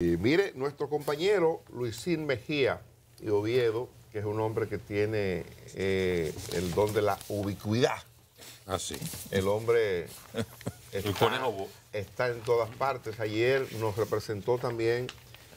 Y mire, nuestro compañero Luisín Mejía y Oviedo, que es un hombre que tiene eh, el don de la ubicuidad. Así. Ah, el hombre está, está, en todas partes. Ayer nos representó también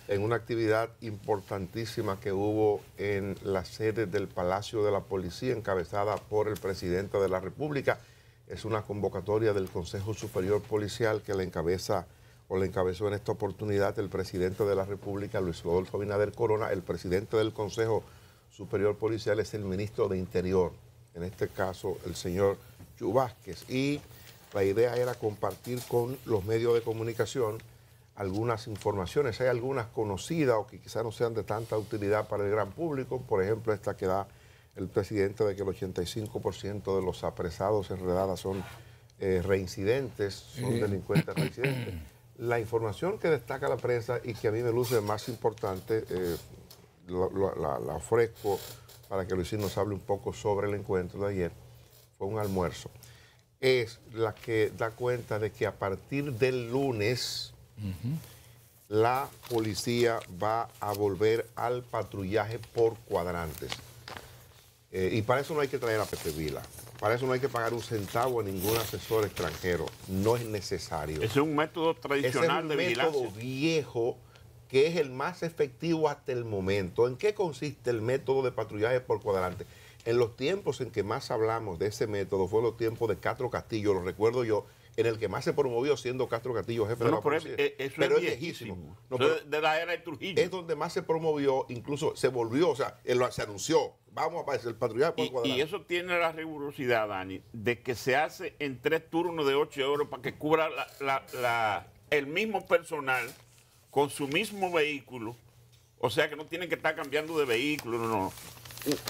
en una actividad importantísima que hubo en la sede del Palacio de la Policía, encabezada por el presidente de la República. Es una convocatoria del Consejo Superior Policial que la encabeza o le encabezó en esta oportunidad el presidente de la República, Luis Rodolfo Abinader Corona, el presidente del Consejo Superior Policial es el ministro de Interior, en este caso el señor Chubásquez. Y la idea era compartir con los medios de comunicación algunas informaciones. Hay algunas conocidas o que quizás no sean de tanta utilidad para el gran público, por ejemplo esta que da el presidente de que el 85% de los apresados en redada son eh, reincidentes, son delincuentes reincidentes la información que destaca la prensa y que a mí me luce más importante, eh, la, ofrezco para que Luisín nos hable un poco sobre el encuentro de ayer, fue un almuerzo, es la que da cuenta de que a partir del lunes la policía va a volver al patrullaje por cuadrantes. Eh, y para eso no hay que traer a Pepe Vila. Para eso no hay que pagar un centavo a ningún asesor extranjero. No es necesario. Es un método tradicional de vigilancia. Es un método viejo que es el más efectivo hasta el momento. ¿En qué consiste el método de patrullaje por cuadrante? En los tiempos en que más hablamos de ese método fue los tiempos de Castro Castillo, lo recuerdo yo, en el que más se promovió siendo Castro Castillo jefe de la policía. Eh, pero, es, viejísimo. de la era Trujillo. Es donde más se promovió, incluso se volvió, o sea, se anunció vamos a aparecer el por y, eso tiene la rigurosidad, Dani, de que se hace en tres turnos de ocho horas para que cubra el mismo personal con su mismo vehículo. O sea que no tienen que estar cambiando de vehículo, no, no.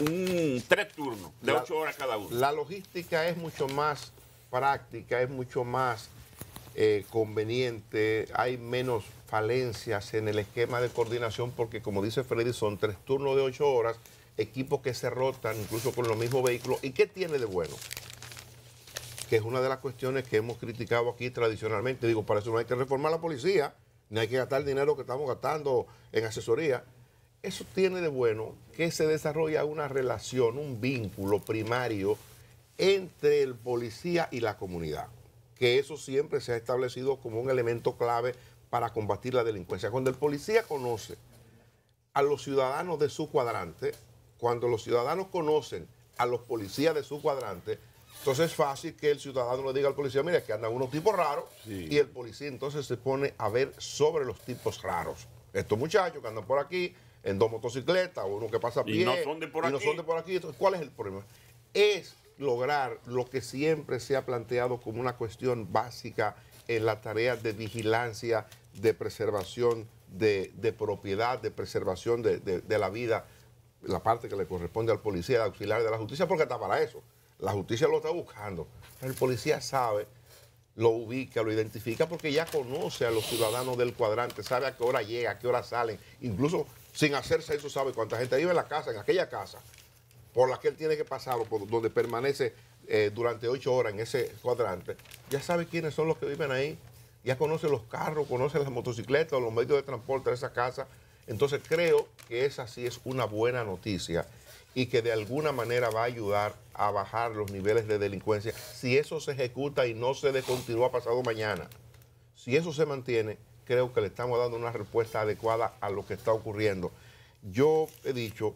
Un, tres turnos de ocho horas cada uno. La logística es mucho más práctica, es mucho más eh, conveniente, hay menos falencias en el esquema de coordinación porque como dice Freddy son tres turnos de ocho horas equipos que se rotan, incluso con los mismos vehículos. ¿Y qué tiene de bueno? Que es una de las cuestiones que hemos criticado aquí tradicionalmente. Digo, para eso no hay que reformar la policía, ni hay que gastar el dinero que estamos gastando en asesoría. Eso tiene de bueno que se desarrolla una relación, un vínculo primario entre el policía y la comunidad, que eso siempre se ha establecido como un elemento clave para combatir la delincuencia. Cuando el policía conoce a los ciudadanos de su cuadrante, cuando los ciudadanos conocen a los policías de su cuadrante, entonces es fácil que el ciudadano le diga al policía, mira, es que andan unos tipos raros, y el policía entonces se pone a ver sobre los tipos raros. Estos muchachos que andan por aquí, en dos motocicletas, o uno que pasa a pie, y no son de por, aquí. No son de por aquí. ¿cuál es el problema? Es lograr lo que siempre se ha planteado como una cuestión básica en la tarea de vigilancia, de preservación de, propiedad, de preservación de la vida la parte que le corresponde al policía, al auxiliar de la justicia, porque está para eso. La justicia lo está buscando. el policía sabe, lo ubica, lo identifica, porque ya conoce a los ciudadanos del cuadrante, sabe a qué hora llega, a qué hora salen. Incluso sin hacerse eso, sabe cuánta gente vive en la casa, en aquella casa, por la que él tiene que pasar o por donde permanece eh, durante ocho horas en ese cuadrante. Ya sabe quiénes son los que viven ahí, ya conoce los carros, conoce las motocicletas, los medios de transporte de esa casa entonces creo que esa sí es una buena noticia y que de alguna manera va a ayudar a bajar los niveles de delincuencia si eso se ejecuta y no se descontinúa pasado mañana. Si eso se mantiene, creo que le estamos dando una respuesta adecuada a lo que está ocurriendo. Yo he dicho,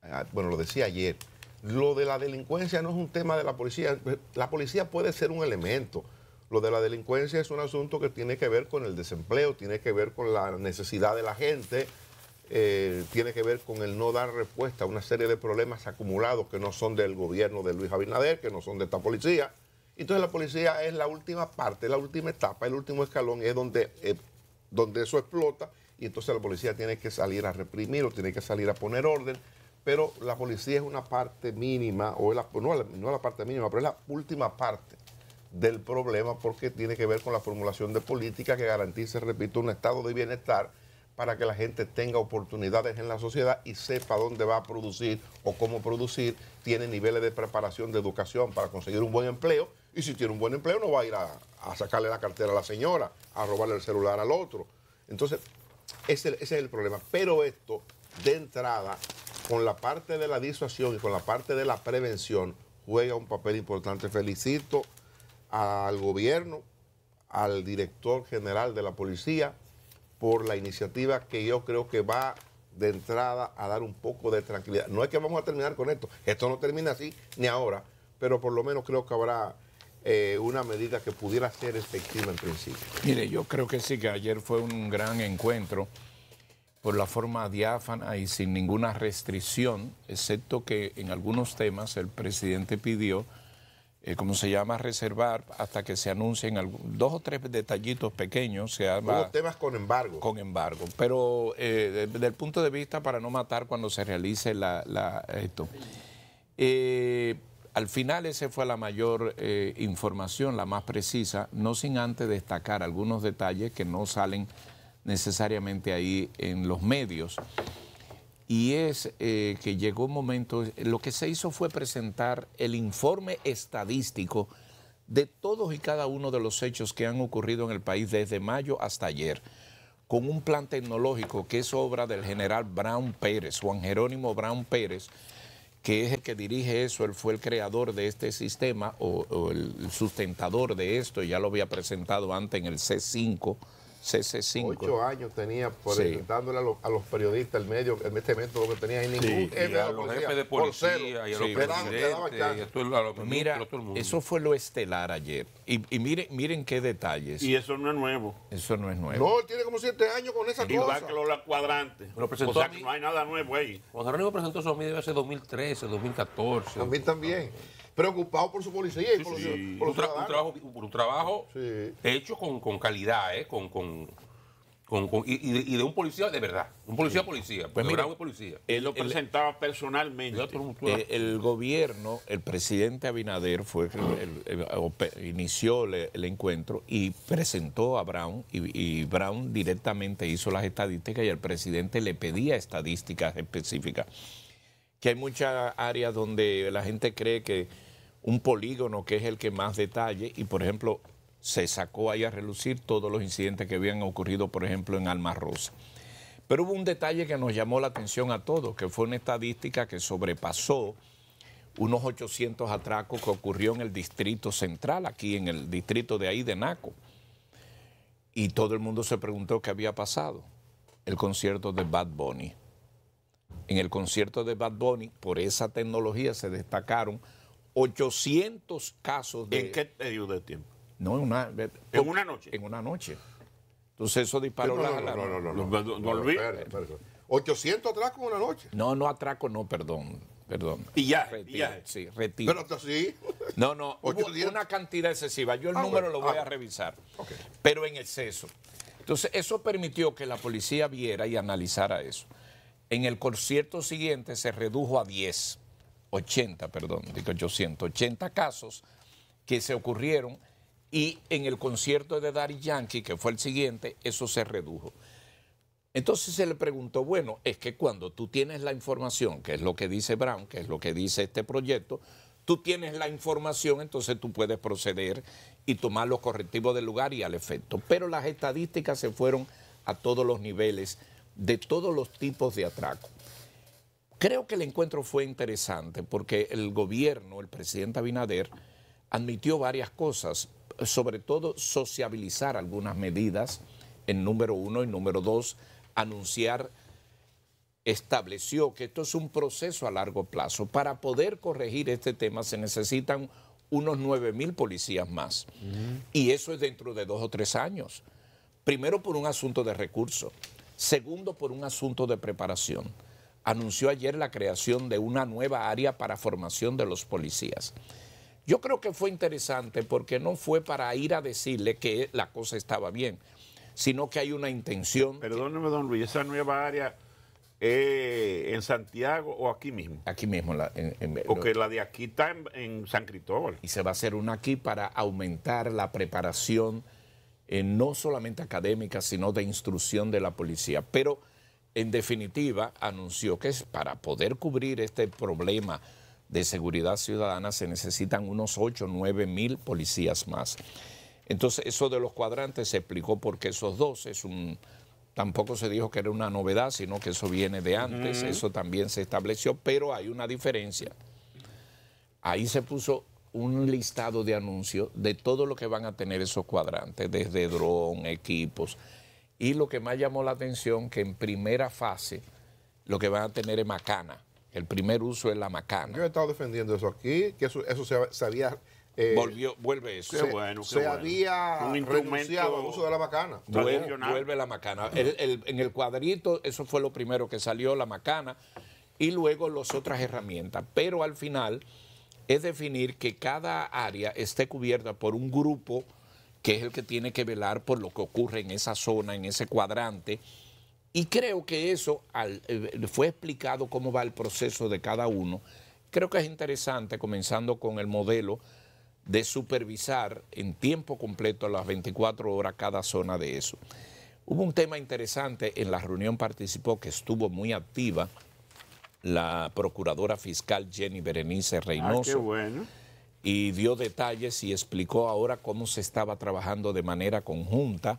ah, bueno, lo decía ayer, lo de la delincuencia no es un tema de la policía. La policía puede ser un elemento, lo de la delincuencia es un asunto que tiene que ver con el desempleo, tiene que ver con la necesidad de la gente, eh, tiene que ver con el no dar respuesta a una serie de problemas acumulados que no son del gobierno de Luis Abinader, que no son de esta policía. Entonces la policía es la última parte, la última etapa, el último escalón, es donde, eh, donde eso explota y entonces la policía tiene que salir a reprimir o tiene que salir a poner orden pero la policía es una parte mínima, o no, es la parte mínima, pero es la última parte del problema porque tiene que ver con la formulación de políticas que garantice, repito, un estado de bienestar para que la gente tenga oportunidades en la sociedad y sepa dónde va a producir o cómo producir, tiene niveles de preparación, de educación para conseguir un buen empleo y si tiene un buen empleo no va a ir a, sacarle la cartera a la señora, a robarle el celular al otro. Entonces, ese es el problema. Pero esto, de entrada, con la parte de la disuasión y con la parte de la prevención, juega un papel importante. Felicito al gobierno, al director general de la policía, por la iniciativa que yo creo que va de entrada a dar un poco de tranquilidad. No es que vamos a terminar con esto, esto no termina así ni ahora, pero por lo menos creo que habrá eh, una medida que pudiera ser efectiva en principio. Mire, yo creo que sí, que ayer fue un gran encuentro por la forma diáfana y sin ninguna restricción, excepto que en algunos temas el presidente pidió eh, ¿cómo se llama? Reservar hasta que se anuncien dos o tres detallitos pequeños. Se temas con embargo. Con embargo, pero desde eh, el punto de vista para no matar cuando se realice la, esto. Eh, al final esa fue la mayor información, la más precisa, no sin antes destacar algunos detalles que no salen necesariamente ahí en los medios y es eh, que llegó un momento, lo que se hizo fue presentar el informe estadístico de todos y cada uno de los hechos que han ocurrido en el país desde mayo hasta ayer, con un plan tecnológico que es obra del general Brown Pérez, Juan Jerónimo Brown Pérez, que es el que dirige eso, él fue el creador de este sistema o el sustentador de esto, ya lo había presentado antes en el C5 CC5. años tenía por dándole a los, periodistas el medio, en este método que tenía ahí ningún a los jefes de policía y a los Mira, eso fue lo estelar ayer. Y, y, miren, miren qué detalles. Y eso no es nuevo. Eso no es nuevo. No, tiene como siete años con esa y cosa. Igual que los cuadrantes. o sea, que no hay nada nuevo ahí. Cuando Jerónimo presentó su medio hace 2013, 2014. A mí también preocupado por su policía por, un, trabajo, hecho con, calidad, eh, con, y, de, un policía de verdad, un policía policía, pues policía. Él lo presentaba personalmente. Eh, el, gobierno, el presidente Abinader fue inició el, encuentro y presentó a Brown y, y, Brown directamente hizo las estadísticas y el presidente le pedía estadísticas específicas. Que hay muchas áreas donde la gente cree que un polígono que es el que más detalle y, por ejemplo, se sacó ahí a relucir todos los incidentes que habían ocurrido, por ejemplo, en Alma Rosa. Pero hubo un detalle que nos llamó la atención a todos, que fue una estadística que sobrepasó unos 800 atracos que ocurrió en el distrito central, aquí en el distrito de ahí de Naco. Y todo el mundo se preguntó qué había pasado. El concierto de Bad Bunny. En el concierto de Bad Bunny, por esa tecnología se destacaron 800 casos de... ¿En qué periodo de tiempo? No, en una noche. En una noche. Entonces eso disparó la... No, no, no, no. 800 atracos en una noche. No, no atraco, no, perdón. Perdón. Y ya, retiro, Sí, Pero sí. No, no, una cantidad excesiva. Yo el ah, número lo voy ah. a revisar. Pero en exceso. Entonces, eso permitió que la policía viera y analizara eso. En el concierto siguiente se redujo a 10. 80, perdón, 880 casos que se ocurrieron y en el concierto de Daddy Yankee, que fue el siguiente, eso se redujo. Entonces se le preguntó, bueno, es que cuando tú tienes la información, que es lo que dice Brown, que es lo que dice este proyecto, tú tienes la información, entonces tú puedes proceder y tomar los correctivos del lugar y al efecto. Pero las estadísticas se fueron a todos los niveles de todos los tipos de atracos. Creo que el encuentro fue interesante porque el gobierno, el presidente Abinader, admitió varias cosas, sobre todo sociabilizar algunas medidas en número uno y número dos, anunciar, estableció que esto es un proceso a largo plazo. Para poder corregir este tema se necesitan unos 9 mil policías más. Y eso es dentro de dos o tres años. Primero por un asunto de recursos, segundo por un asunto de preparación anunció ayer la creación de una nueva área para formación de los policías. Yo creo que fue interesante porque no fue para ir a decirle que la cosa estaba bien, sino que hay una intención. Perdóneme, don Luis, esa nueva área eh, en Santiago o aquí mismo. Aquí mismo. en, porque la de aquí está en, San Cristóbal. Y se va a hacer una aquí para aumentar la preparación, eh, no solamente académica, sino de instrucción de la policía. Pero en definitiva, anunció que para poder cubrir este problema de seguridad ciudadana se necesitan unos 8 o 9 mil policías más. Entonces, eso de los cuadrantes se explicó porque esos dos es un... Tampoco se dijo que era una novedad, sino que eso viene de antes, eso también se estableció, pero hay una diferencia. Ahí se puso un listado de anuncios de todo lo que van a tener esos cuadrantes, desde dron, equipos, y lo que más llamó la atención, que en primera fase lo que van a tener es macana. El primer uso es la macana. Yo he estado defendiendo eso aquí, que eso, se, había... Eh, Volvió, vuelve eso. bueno, se, había Un renunciado al uso de la macana. Vuelve, la macana. en el cuadrito, eso fue lo primero que salió, la macana, y luego las otras herramientas. Pero al final es definir que cada área esté cubierta por un grupo que es el que tiene que velar por lo que ocurre en esa zona, en ese cuadrante. Y creo que eso eh, fue explicado cómo va el proceso de cada uno. Creo que es interesante, comenzando con el modelo de supervisar en tiempo completo las 24 horas cada zona de eso. Hubo un tema interesante, en la reunión participó que estuvo muy activa la procuradora fiscal Jenny Berenice ah, Reynoso. Ah, bueno y dio detalles y explicó ahora cómo se estaba trabajando de manera conjunta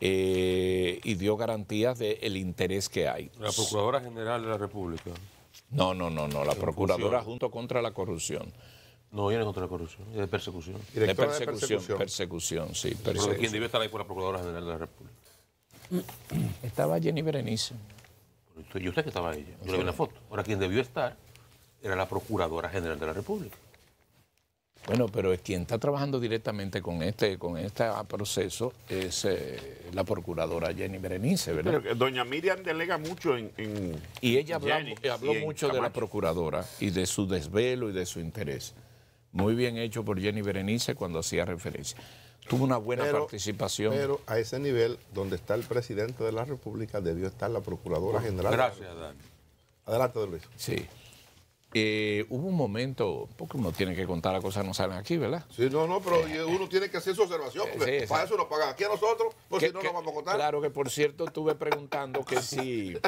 eh, y dio garantías del interés que hay. La Procuradora General de la República. No, no, no, no, la Procuradora junto contra la corrupción. No, viene contra la corrupción, es de persecución. De persecución, persecución, sí. Persecución. Pero quien debió estar ahí fue la Procuradora General de la República. Estaba Jenny Berenice. Yo sé que estaba ella, yo le vi la foto. Ahora, quien debió estar era la Procuradora General de la República. Bueno, pero quien está trabajando directamente con este, con este proceso es eh, la procuradora Jenny Berenice, ¿verdad? doña Miriam delega mucho en... y ella habló, mucho de la procuradora y de su desvelo y de su interés. Muy bien hecho por Jenny Berenice cuando hacía referencia. Tuvo una buena participación. Pero a ese nivel, donde está el presidente de la República, debió estar la Procuradora General. Gracias, Dani. Adelante, Luis. Sí. Eh, hubo un momento, porque uno tiene que contar las cosas, no salen aquí, ¿verdad? Sí, no, no, pero eh, eh. uno tiene que hacer su observación, pues, para eso nos pagan aquí a nosotros, porque pues si no, no vamos a contar. Claro que, por cierto, estuve preguntando que si...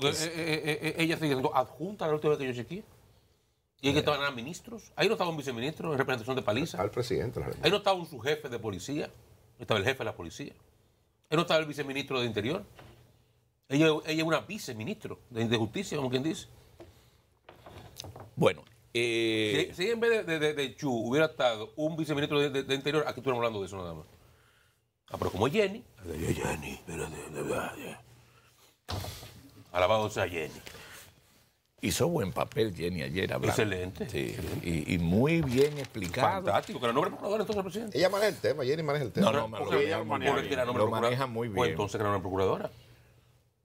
ella se quedó adjunta la última vez que yo chequeé. Y es que estaban ministros. Ahí no estaba un viceministro en representación de Paliza. Al presidente. Ahí no estaba un subjefe de policía. Estaba el jefe de la policía. Ahí no estaba el viceministro de Interior. Ella, es una viceministro de, de Justicia, como quien dice. Bueno. Eh, si, en vez de, Chu hubiera estado un viceministro de, Interior, aquí estuviéramos hablando de eso nada más. Ah, pero como Jenny. Jenny, Alabado sea Jenny. Hizo buen papel Jenny ayer hablando. Excelente. Y, muy bien explicado. Fantástico, que la nombre procuradora entonces, presidente. Ella maneja el tema, Jenny maneja el tema. No, no, no, lo, ella maneja, lo maneja, muy pues bien. entonces que era una procuradora.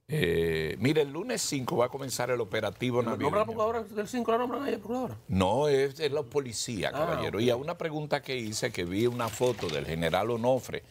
Eh, Mire, el lunes 5 va a comenzar el operativo navideño. ¿Nombra la procuradora del 5? ¿La nombran No, es, es la policía, ah, caballero. Y a una pregunta que hice, que vi una foto del general Onofre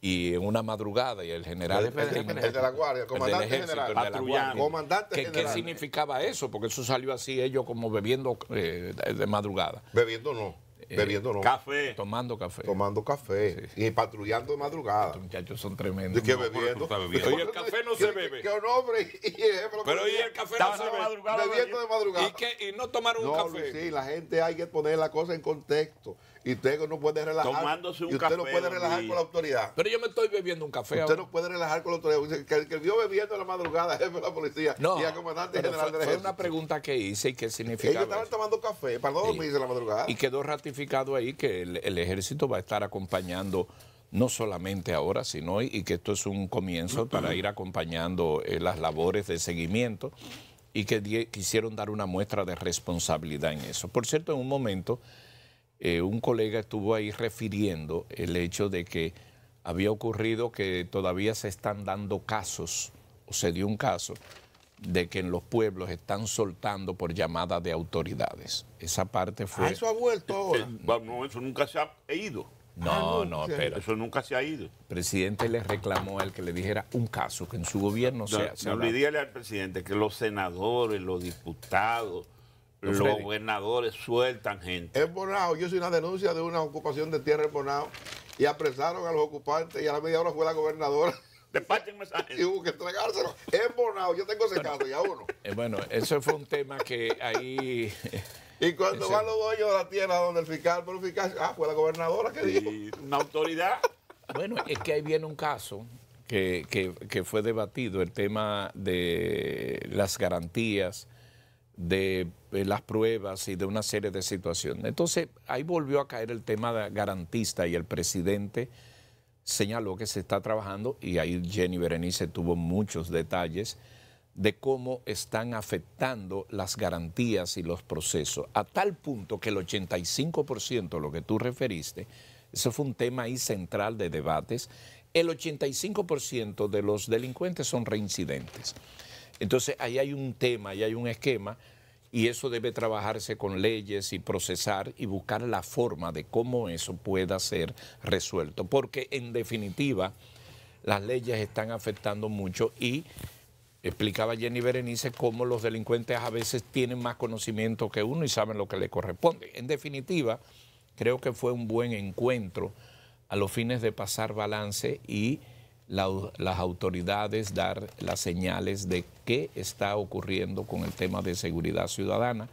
y en una madrugada y el general... El, de la Guardia, el comandante general. Comandante ¿Qué, significaba eso? Porque eso salió así ellos como bebiendo eh, de madrugada. Bebiendo no. Eh, bebiendo no. Café. Tomando café. Tomando café. Y patrullando de madrugada. Estos muchachos son tremendos. ¿Y qué bebiendo? el café no se bebe. Qué hombre. Eh, pero y el café no se bebe. Bebiendo de madrugada. ¿Y, qué? y no tomar un no, café. Sí, la gente hay que poner la cosa en contexto. Y usted no puede relajar. Tomándose un y usted puede relajar con la autoridad. Pero yo me estoy bebiendo un café. Usted no puede relajar con la autoridad. Que, que vio bebiendo a la madrugada, jefe de la policía y a comandante general fue, de la Fue una pregunta que hice y que significaba. Ellos estaban tomando café para no dormirse la madrugada. Y quedó ratificado ahí que el, ejército va a estar acompañando no solamente ahora, sino y que esto es un comienzo para ir acompañando eh, las labores de seguimiento y que quisieron dar una muestra de responsabilidad en eso. Por cierto, en un momento eh, un colega estuvo ahí refiriendo el hecho de que había ocurrido que todavía se están dando casos, o se dio un caso, de que en los pueblos están soltando por llamada de autoridades. Esa parte fue... Ah, eso ha vuelto ahora. eso nunca se ha ido. No, ah, no, pero... Eso nunca se ha ido. El presidente le reclamó al que le dijera un caso, que en su gobierno se, se al presidente que los senadores, los diputados, los gobernadores sueltan gente. En Bonao, yo hice una denuncia de una ocupación de tierra en Bonao y apresaron a los ocupantes y a la media hora fue la gobernadora. Despachen esa Y hubo que entregárselo. En Bonao, yo tengo ese caso ya uno. Eh, bueno, eso fue un tema que ahí... Y cuando van los dueños de la tierra donde el fiscal, pero el fiscal, ah, fue la gobernadora que dijo. una autoridad. Bueno, es que ahí viene un caso que, que, fue debatido, el tema de las garantías de las pruebas y de una serie de situaciones. Entonces, ahí volvió a caer el tema de garantista y el presidente señaló que se está trabajando, y ahí Jenny Berenice tuvo muchos detalles, de cómo están afectando las garantías y los procesos, a tal punto que el 85%, lo que tú referiste, eso fue un tema ahí central de debates, el 85% de los delincuentes son reincidentes. Entonces ahí hay un tema, ahí hay un esquema y eso debe trabajarse con leyes y procesar y buscar la forma de cómo eso pueda ser resuelto. Porque en definitiva las leyes están afectando mucho y explicaba Jenny Berenice cómo los delincuentes a veces tienen más conocimiento que uno y saben lo que le corresponde. En definitiva, creo que fue un buen encuentro a los fines de pasar balance y las autoridades dar las señales de qué está ocurriendo con el tema de seguridad ciudadana,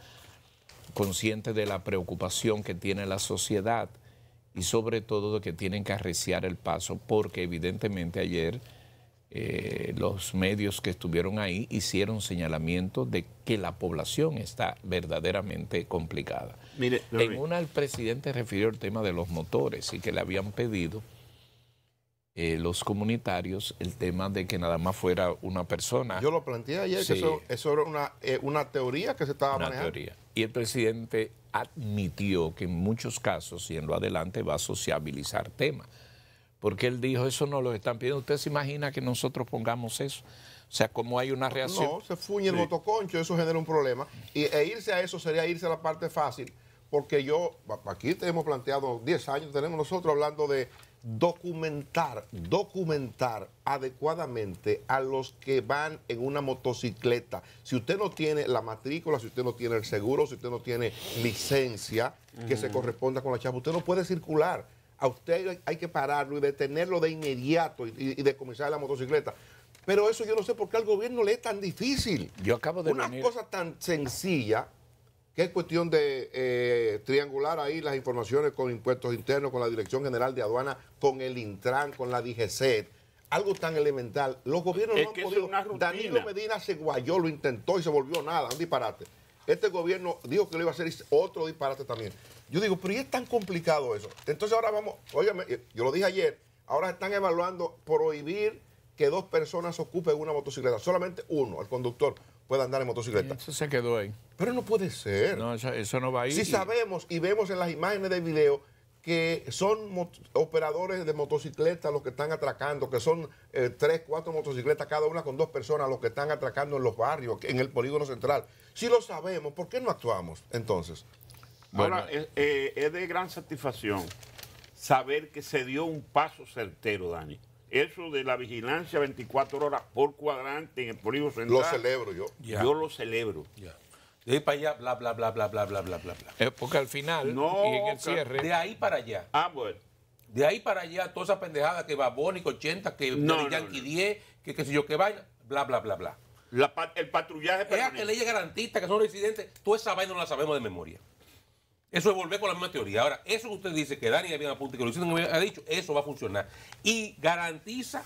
consciente de la preocupación que tiene la sociedad y sobre todo de que tienen que arreciar el paso, porque evidentemente ayer eh, los medios que estuvieron ahí hicieron señalamiento de que la población está verdaderamente complicada. Mire, en una el presidente refirió el tema de los motores y que le habían pedido eh, los comunitarios el tema de que nada más fuera una persona. Yo lo planteé ayer, que eso, era eh, una, teoría que se estaba una Teoría. Y el presidente admitió que en muchos casos y en lo adelante va a sociabilizar temas. Porque él dijo, eso no lo están pidiendo. ¿Usted se imagina que nosotros pongamos eso? O sea, como hay una reacción. No, se fuñe el motoconcho, eso genera un problema. Y, e irse a eso sería irse a la parte fácil, porque yo, aquí tenemos planteado 10 años, tenemos nosotros hablando de documentar, documentar adecuadamente a los que van en una motocicleta. Si usted no tiene la matrícula, si usted no tiene el seguro, si usted no tiene licencia que se corresponda con la chapa, usted no puede circular. A usted hay que pararlo y detenerlo de inmediato y, de la motocicleta. Pero eso yo no sé por qué al gobierno le es tan difícil. Yo acabo de Una cosa tan sencilla que es cuestión de eh, triangular ahí las informaciones con impuestos internos, con la Dirección General de Aduana, con el Intran, con la DGCET. Algo tan elemental. Los gobiernos no han podido. Danilo Medina se guayó, lo intentó y se volvió nada, un disparate. Este gobierno dijo que lo iba a hacer otro disparate también. Yo digo, pero ¿y es tan complicado eso? Entonces ahora vamos, óigame, eh, yo lo dije ayer, ahora están evaluando prohibir que dos personas ocupen una motocicleta, solamente uno, el conductor puede andar en motocicleta. Eso se quedó ahí. Pero no puede ser. No, eso, no va a ir. Si sabemos y vemos en las imágenes de video que son operadores de motocicletas los que están atracando, que son eh, tres, cuatro motocicletas, cada una con dos personas, los que están atracando en los barrios, en el polígono central. Si lo sabemos, ¿por qué no actuamos entonces? Bueno. Ahora, eh, es de gran satisfacción saber que se dio un paso certero, Dani eso de la vigilancia 24 horas por cuadrante en el polígono central. Lo celebro yo. Yo lo celebro. De ahí para allá, bla, bla, bla, bla, bla, bla, bla, bla. Eh, porque al final, no, De ahí para allá. Ah, bueno. De ahí para allá, toda esa pendejada que va que 80, que no, Yankee 10, que qué sé yo, que vaya, bla, bla, bla, bla. La, el patrullaje... Esas leyes garantistas que son residentes, toda esa vaina no la sabemos de memoria. Eso es volver con la misma teoría. Ahora, eso que usted dice que Dani había apuntado, que Luisito no ha dicho, eso va a funcionar. Y garantiza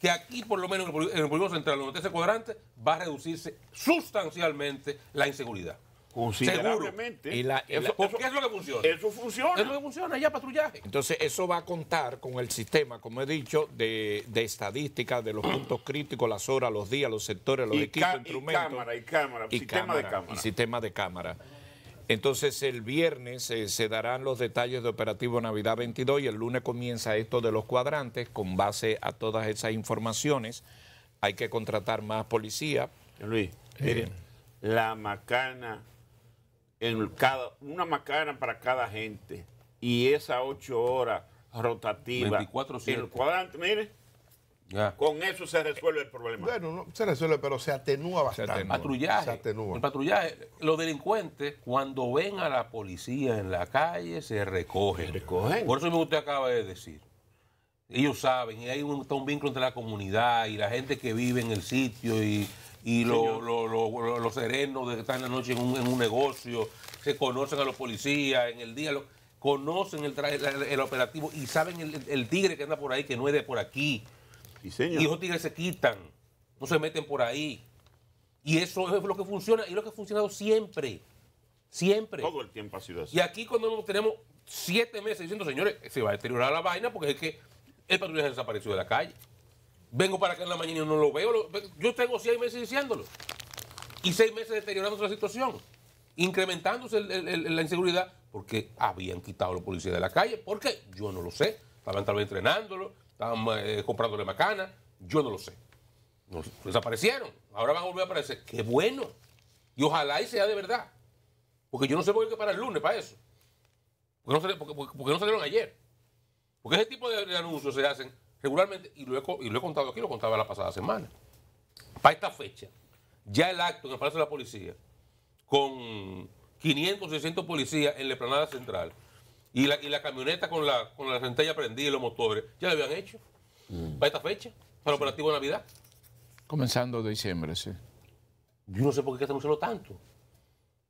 que aquí, por lo menos en el, polígono central, donde está ese cuadrante, va a reducirse sustancialmente la inseguridad. Considerablemente. Y la, porque es lo que funciona. Eso funciona. Es lo que funciona, ya patrullaje. Entonces, eso va a contar con el sistema, como he dicho, de, de estadísticas, de los puntos críticos, las horas, los días, los sectores, los equipos, instrumentos. Y cámara, y cámara, y sistema de cámara. Y sistema de cámara. Entonces el viernes eh, se darán los detalles de Operativo Navidad 22 y el lunes comienza esto de los cuadrantes con base a todas esas informaciones. Hay que contratar más policía. Luis, eh, la macana, una macana para cada gente y esa ocho horas rotativas. en el cuadrante, mire, con eso se resuelve el problema. Bueno, se resuelve, pero se atenúa bastante. El patrullaje, los delincuentes, cuando ven a la policía en la calle, se recogen. Se recogen. Por eso que usted acaba de decir. Ellos saben, y hay un, vínculo entre la comunidad y la gente que vive en el sitio y, los serenos de que están en la noche en un, negocio, se conocen a los policías en el día, conocen el, el, operativo y saben el, el tigre que anda por ahí, que no es de por aquí y esos tigres se quitan, no se meten por ahí. Y eso es lo que funciona, y lo que ha funcionado siempre. Siempre. Todo el tiempo ha sido así. Y aquí cuando tenemos siete meses diciendo, señores, se va a deteriorar la vaina porque es que el patrullaje desaparecido de la calle. Vengo para acá en la mañana y no lo veo. Yo tengo seis meses diciéndolo. Y seis meses deteriorando la situación. Incrementándose la inseguridad porque habían quitado a los policías de la calle. ¿Por qué? Yo no lo sé. Estaban tal vez entrenándolo, estaban eh, comprándole macana, yo no lo sé. desaparecieron, ahora van a volver a aparecer. Qué bueno. Y ojalá y sea de verdad. Porque yo no sé por qué para el lunes para eso. Porque no, no salieron ayer. Porque ese tipo de, anuncios se hacen regularmente, y lo, he, y lo he contado aquí, lo contaba la pasada semana. Para esta fecha, ya el acto en el Palacio de la Policía, con 500, 600 policías en la Esplanada Central, y la, y la camioneta con la, con la centella prendida y los motores, ya lo habían hecho mm. para esta fecha, para el operativo de Navidad. Comenzando diciembre, sí. Yo no sé por qué estamos solo tanto.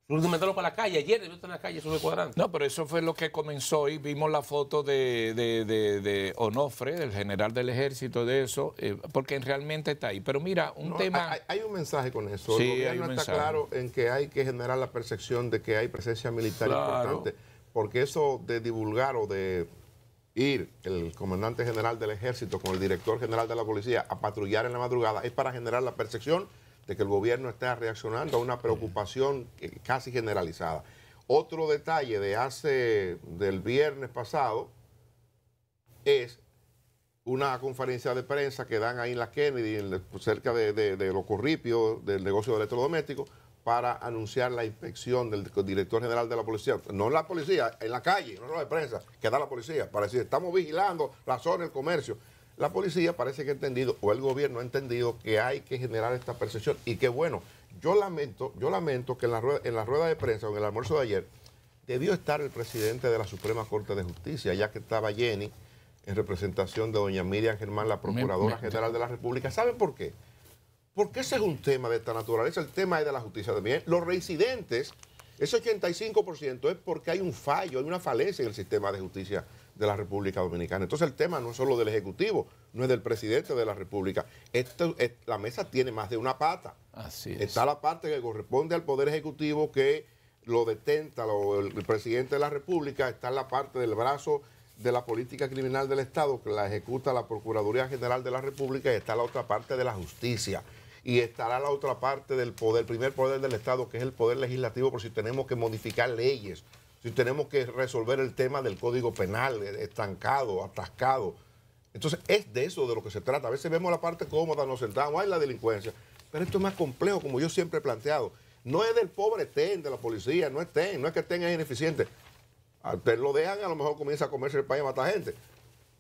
Solo para la calle. Ayer en la calle cuadrante. No, pero eso fue lo que comenzó y vimos la foto de, Onofre, del general del ejército, de eso, eh, porque realmente está ahí. Pero mira, un tema... Hay, un mensaje con eso. Sí, el gobierno está claro en que hay que generar la percepción de que hay presencia militar claro. importante porque eso de divulgar o de ir el comandante general del ejército con el director general de la policía a patrullar en la madrugada es para generar la percepción de que el gobierno está reaccionando a una preocupación casi generalizada. Otro detalle de hace del viernes pasado es una conferencia de prensa que dan ahí en la Kennedy, cerca de, los corripios del negocio de electrodomésticos, para anunciar la inspección del director general de la policía, no la policía, en la calle, no en la prensa, que da la policía, para decir, estamos vigilando la zona, el comercio. La policía parece que ha entendido, o el gobierno ha entendido, que hay que generar esta percepción. Y que bueno, yo lamento, yo lamento que en la rueda, de prensa o en el almuerzo de ayer, debió estar el presidente de la Suprema Corte de Justicia, ya que estaba Jenny en representación de doña Miriam Germán, la Procuradora General de la República. ¿Saben por qué? Porque ese es un tema de esta naturaleza, el tema es de la justicia también. Los reincidentes, ese 85% es porque hay un fallo, hay una falencia en el sistema de justicia de la República Dominicana. Entonces el tema no es solo del Ejecutivo, no es del presidente de la República. Esto, la mesa tiene más de una pata. Así Está la parte que corresponde al Poder Ejecutivo que lo detenta el presidente de la República, está la parte del brazo de la política criminal del Estado que la ejecuta la Procuraduría General de la República y está la otra parte de la justicia y estará la otra parte del poder, el primer poder del Estado, que es el poder legislativo, por si tenemos que modificar leyes, si tenemos que resolver el tema del código penal, eh, estancado, atascado. Entonces, es de eso de lo que se trata. A veces vemos la parte cómoda, nos sentamos, hay la delincuencia. Pero esto es más complejo, como yo siempre he planteado. No es del pobre TEN, de la policía, no es TEN, no es que TEN es ineficiente. Al Ten lo dejan, a lo mejor comienza a comerse el país y matar gente.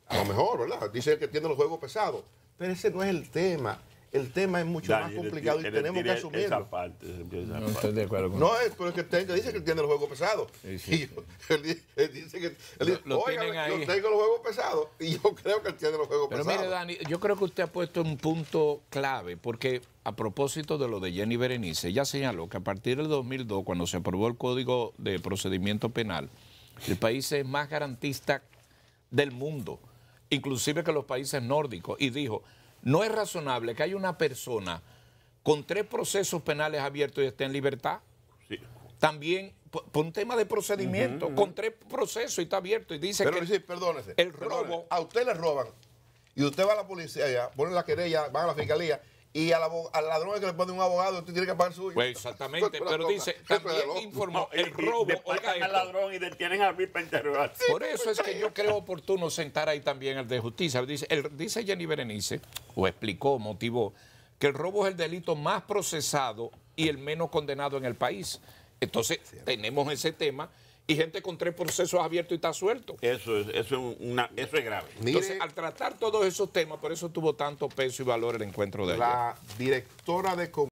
A lo mejor, ¿verdad? Dice el que tiene los juegos pesados. Pero ese no es el tema el tema es mucho más complicado y tenemos que asumirlo. no es, pero es que dice que él tiene los juegos pesados. Sí, yo, él, dice que yo tengo los juegos pesados y yo creo que él tiene los juegos pesados. Pero mire, Dani, yo creo que usted ha puesto un punto clave porque a propósito de lo de Jenny Berenice, ella señaló que a partir del 2002, cuando se aprobó el Código de Procedimiento Penal, el país es más garantista del mundo, inclusive que los países nórdicos, y dijo no es razonable que haya una persona con tres procesos penales abiertos y esté en libertad. Sí. También por un tema de procedimiento, con tres procesos y está abierto y dice Pero, sí, perdónese, el robo... A usted le roban y usted va a la policía, ya, ponen la querella, va a la fiscalía y al, al ladrón que le pone un abogado, usted tiene que pagar suyo. Pues exactamente, pero dice, también informó el robo. Oiga al ladrón y detienen al para Por eso es que yo creo oportuno sentar ahí también al de justicia. Dice, dice Jenny Berenice, o explicó, motivó, que el robo es el delito más procesado y el menos condenado en el país. Entonces, tenemos ese tema y gente con tres procesos abiertos y está suelto. Eso es, eso es, una, eso es grave. Entonces, al tratar todos esos temas, por eso tuvo tanto peso y valor el encuentro de La directora de